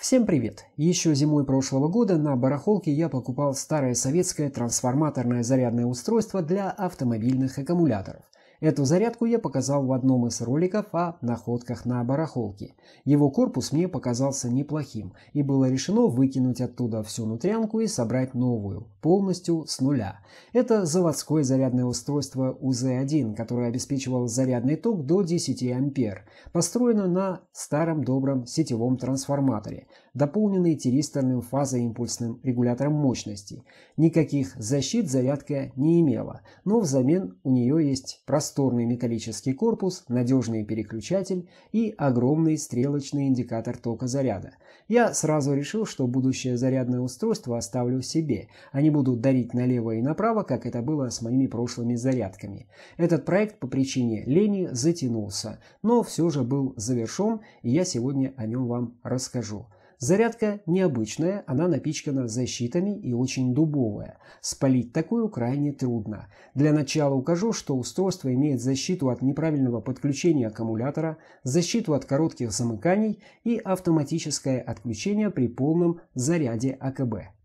Всем привет! Еще зимой прошлого года на барахолке я покупал старое советское трансформаторное зарядное устройство для автомобильных аккумуляторов – Эту зарядку я показал в одном из роликов о находках на барахолке. Его корпус мне показался неплохим, и было решено выкинуть оттуда всю нутрянку и собрать новую, полностью с нуля. Это заводское зарядное устройство УЗ-1, которое обеспечивало зарядный ток до 10 ампер. Построено на старом добром сетевом трансформаторе, дополненный тиристорным фазоимпульсным регулятором мощности. Никаких защит зарядка не имела, но взамен у нее есть простой просторный металлический корпус, надежный переключатель и огромный стрелочный индикатор тока заряда. Я сразу решил, что будущее зарядное устройство оставлю себе, а не буду дарить налево и направо, как это было с моими прошлыми зарядками. Этот проект по причине лени затянулся, но все же был завершен, и я сегодня о нем вам расскажу. Зарядка необычная, она напичкана защитами и очень дубовая. Спалить такую крайне трудно. Для начала укажу, что устройство имеет защиту от неправильного подключения аккумулятора, защиту от коротких замыканий и автоматическое отключение при полном заряде АКБ.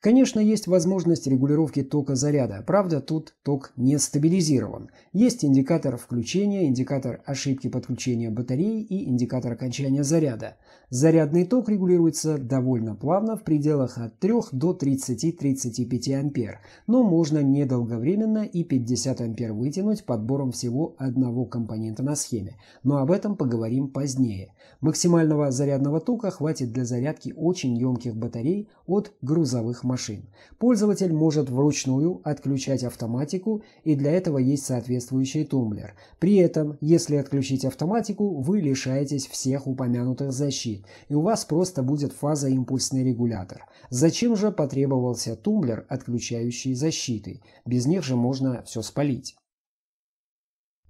Конечно, есть возможность регулировки тока заряда, правда тут ток не стабилизирован. Есть индикатор включения, индикатор ошибки подключения батареи и индикатор окончания заряда. Зарядный ток регулируется довольно плавно в пределах от 3 до 30-35 ампер, но можно недолговременно и 50 ампер вытянуть подбором всего одного компонента на схеме, но об этом поговорим позднее. Максимального зарядного тока хватит для зарядки очень емких батарей от грузовых машин. Пользователь может вручную отключать автоматику, и для этого есть соответствующий тумблер. При этом, если отключить автоматику, вы лишаетесь всех упомянутых защит, и у вас просто будет фазоимпульсный регулятор. Зачем же потребовался тумблер, отключающий защиты? Без них же можно все спалить.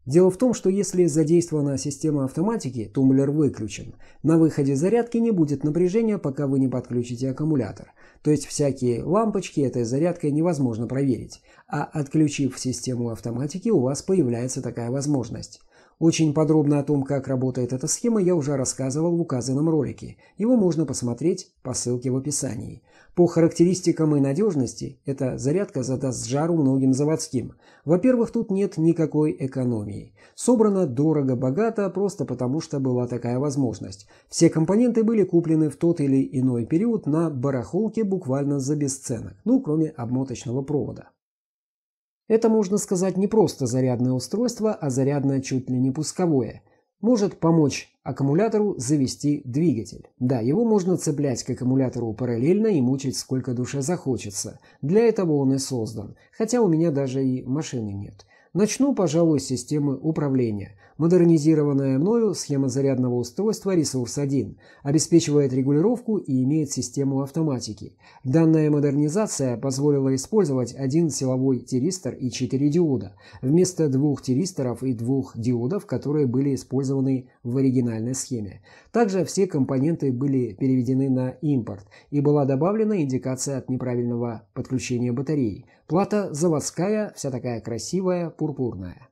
Дело в том, что если задействована система автоматики, тумблер выключен. На выходе зарядки не будет напряжения, пока вы не подключите аккумулятор. То есть всякие лампочки этой зарядкой невозможно проверить. А отключив систему автоматики, у вас появляется такая возможность. Очень подробно о том, как работает эта схема, я уже рассказывал в указанном ролике. Его можно посмотреть по ссылке в описании. По характеристикам и надежности эта зарядка задаст жару многим заводским. Во-первых, тут нет никакой экономии. Собрано дорого-богато просто потому, что была такая возможность. Все компоненты были куплены в тот или иной период на барахолке буквально за бесценок, ну кроме обмоточного провода. Это, можно сказать, не просто зарядное устройство, а зарядное чуть ли не пусковое. Может помочь аккумулятору завести двигатель. Да, его можно цеплять к аккумулятору параллельно и мучить сколько душе захочется. Для этого он и создан. Хотя у меня даже и машины нет. Начну, пожалуй, с системы управления. Модернизированная мною схема зарядного устройства «Ресурс-1» обеспечивает регулировку и имеет систему автоматики. Данная модернизация позволила использовать один силовой тиристор и четыре диода, вместо двух тиристоров и двух диодов, которые были использованы в оригинальной схеме. Также все компоненты были переведены на импорт и была добавлена индикация от неправильного подключения батареи. Плата заводская, вся такая красивая, пурпурная.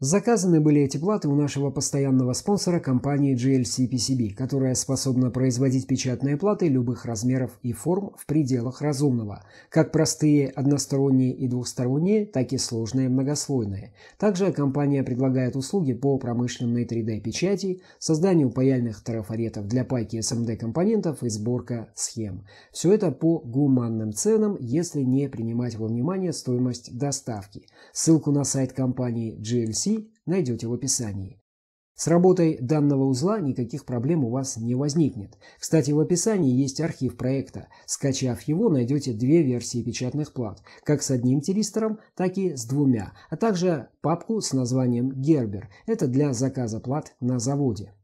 Заказаны были эти платы у нашего постоянного спонсора компании GLC PCB, которая способна производить печатные платы любых размеров и форм в пределах разумного, как простые односторонние и двухсторонние, так и сложные многослойные. Также компания предлагает услуги по промышленной 3D-печати, созданию паяльных трафаретов для пайки SMD-компонентов эм и сборка схем. Все это по гуманным ценам, если не принимать во внимание стоимость доставки. Ссылку на сайт компании GLC найдете в описании. С работой данного узла никаких проблем у вас не возникнет. Кстати, в описании есть архив проекта. Скачав его, найдете две версии печатных плат, как с одним тиристором, так и с двумя, а также папку с названием «Гербер». Это для заказа плат на заводе.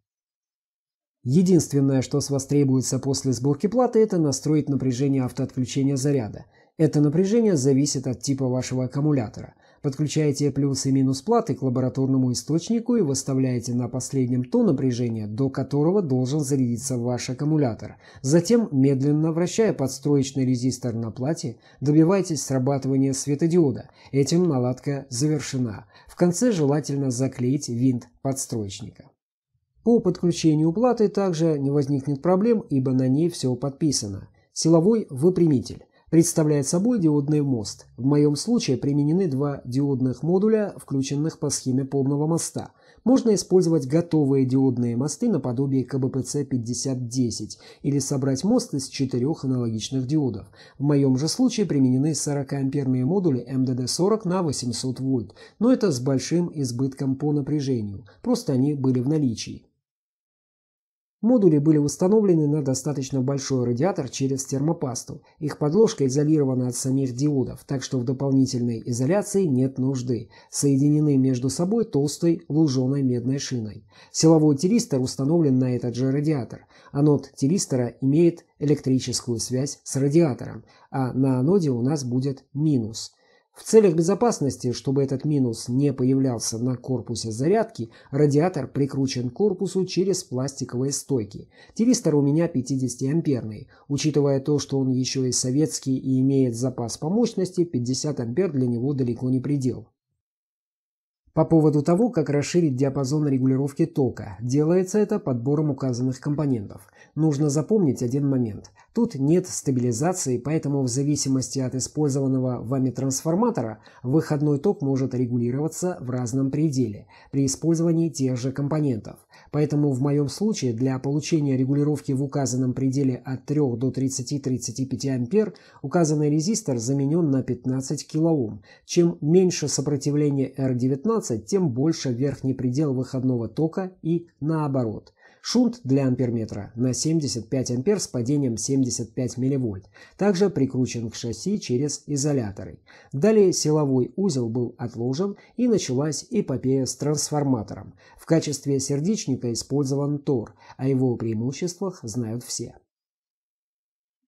Единственное, что с вас требуется после сборки платы, это настроить напряжение автоотключения заряда. Это напряжение зависит от типа вашего аккумулятора. Подключаете плюс и минус платы к лабораторному источнику и выставляете на последнем то напряжение, до которого должен зарядиться ваш аккумулятор. Затем, медленно вращая подстроечный резистор на плате, добивайтесь срабатывания светодиода. Этим наладка завершена. В конце желательно заклеить винт подстроечника. По подключению платы также не возникнет проблем, ибо на ней все подписано. Силовой выпрямитель представляет собой диодный мост. В моем случае применены два диодных модуля, включенных по схеме полного моста. Можно использовать готовые диодные мосты наподобие КБПЦ 5010 или собрать мост из четырех аналогичных диодов. В моем же случае применены 40-амперные модули МДД-40 на 800 вольт, но это с большим избытком по напряжению, просто они были в наличии. Модули были установлены на достаточно большой радиатор через термопасту. Их подложка изолирована от самих диодов, так что в дополнительной изоляции нет нужды. Соединены между собой толстой луженой медной шиной. Силовой тиристор установлен на этот же радиатор. Анод тиристора имеет электрическую связь с радиатором, а на аноде у нас будет минус – в целях безопасности, чтобы этот минус не появлялся на корпусе зарядки, радиатор прикручен к корпусу через пластиковые стойки. Тиристор у меня 50-амперный. Учитывая то, что он еще и советский и имеет запас по мощности, 50 ампер для него далеко не предел по поводу того, как расширить диапазон регулировки тока. Делается это подбором указанных компонентов. Нужно запомнить один момент. Тут нет стабилизации, поэтому в зависимости от использованного вами трансформатора выходной ток может регулироваться в разном пределе при использовании тех же компонентов. Поэтому в моем случае для получения регулировки в указанном пределе от 3 до 30-35 А указанный резистор заменен на 15 кОм. Чем меньше сопротивление R19, ситуация, тем больше верхний предел выходного тока и наоборот. Шунт для амперметра на 75 ампер с падением 75 милливольт. Также прикручен к шасси через изоляторы. Далее силовой узел был отложен и началась эпопея с трансформатором. В качестве сердечника использован тор, о а его преимуществах знают все.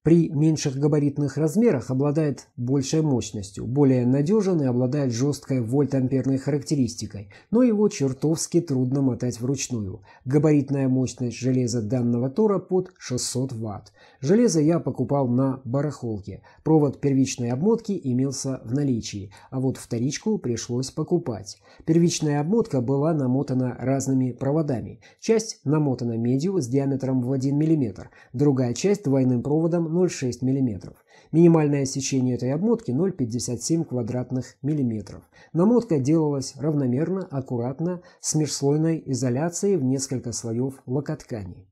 При меньших габаритных размерах обладает большей мощностью, более надежен и обладает жесткой вольтамперной характеристикой, но его чертовски трудно мотать вручную. Габаритная мощность железа данного тора под 600 Вт. Железо я покупал на барахолке. Провод первичной обмотки имелся в наличии, а вот вторичку пришлось покупать. Первичная обмотка была намотана разными проводами. Часть намотана медью с диаметром в 1 мм, другая часть двойным проводом 0,6 мм. Минимальное сечение этой обмотки 0,57 квадратных мм. Намотка делалась равномерно, аккуратно, с межслойной изоляцией в несколько слоев локоткани.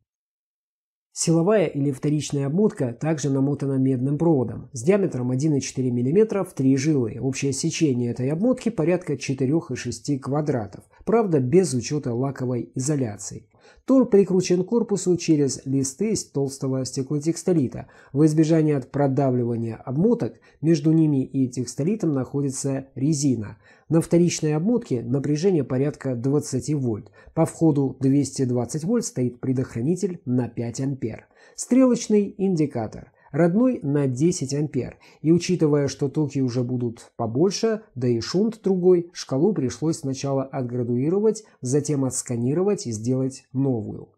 Силовая или вторичная обмотка также намотана медным проводом с диаметром 1,4 мм в три жилы. Общее сечение этой обмотки порядка 4,6 квадратов, правда без учета лаковой изоляции. Тур прикручен к корпусу через листы из толстого стеклотекстолита. В избежание от продавливания обмоток между ними и текстолитом находится резина. На вторичной обмотке напряжение порядка 20 вольт. По входу 220 вольт стоит предохранитель на 5 ампер. Стрелочный индикатор – родной на 10 ампер. И учитывая, что токи уже будут побольше, да и шунт другой, шкалу пришлось сначала отградуировать, затем отсканировать и сделать новую.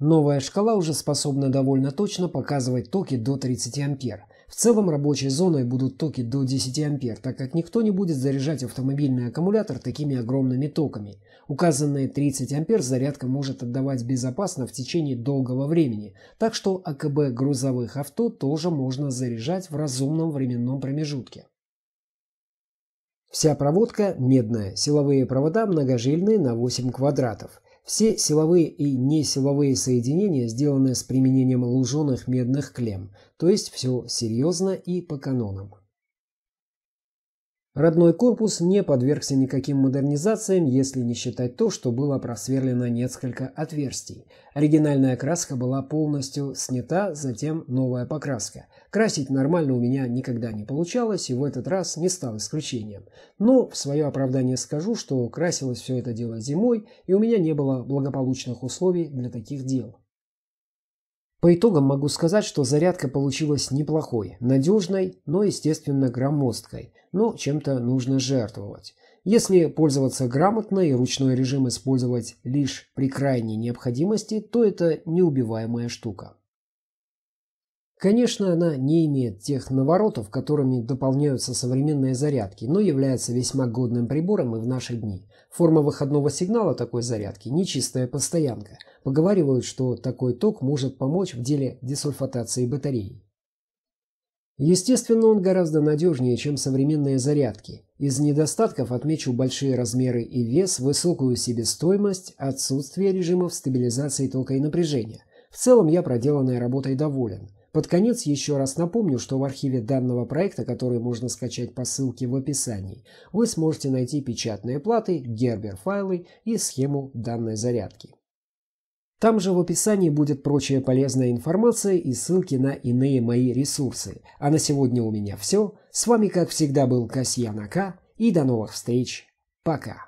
Новая шкала уже способна довольно точно показывать токи до 30 ампер – в целом рабочей зоной будут токи до 10 ампер, так как никто не будет заряжать автомобильный аккумулятор такими огромными токами. Указанные 30 ампер зарядка может отдавать безопасно в течение долгого времени, так что АКБ грузовых авто тоже можно заряжать в разумном временном промежутке. Вся проводка медная, силовые провода многожильные на 8 квадратов. Все силовые и несиловые соединения сделаны с применением луженых медных клем, то есть все серьезно и по канонам. Родной корпус не подвергся никаким модернизациям, если не считать то, что было просверлено несколько отверстий. Оригинальная краска была полностью снята, затем новая покраска. Красить нормально у меня никогда не получалось, и в этот раз не стал исключением. Но в свое оправдание скажу, что красилось все это дело зимой, и у меня не было благополучных условий для таких дел. По итогам могу сказать, что зарядка получилась неплохой, надежной, но, естественно, громоздкой, но ну, чем-то нужно жертвовать. Если пользоваться грамотно и ручной режим использовать лишь при крайней необходимости, то это неубиваемая штука. Конечно, она не имеет тех наворотов, которыми дополняются современные зарядки, но является весьма годным прибором и в наши дни. Форма выходного сигнала такой зарядки – нечистая постоянка. Поговаривают, что такой ток может помочь в деле десульфатации батареи. Естественно, он гораздо надежнее, чем современные зарядки. Из недостатков отмечу большие размеры и вес, высокую себестоимость, отсутствие режимов стабилизации тока и напряжения. В целом я проделанной работой доволен – под конец еще раз напомню, что в архиве данного проекта, который можно скачать по ссылке в описании, вы сможете найти печатные платы, гербер-файлы и схему данной зарядки. Там же в описании будет прочая полезная информация и ссылки на иные мои ресурсы. А на сегодня у меня все. С вами, как всегда, был Касьян Ака. И до новых встреч. Пока.